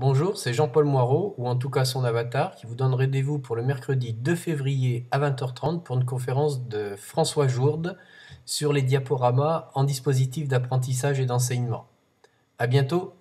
Bonjour, c'est Jean-Paul Moirot, ou en tout cas son avatar, qui vous donne rendez-vous pour le mercredi 2 février à 20h30 pour une conférence de François Jourde sur les diaporamas en dispositif d'apprentissage et d'enseignement. À bientôt!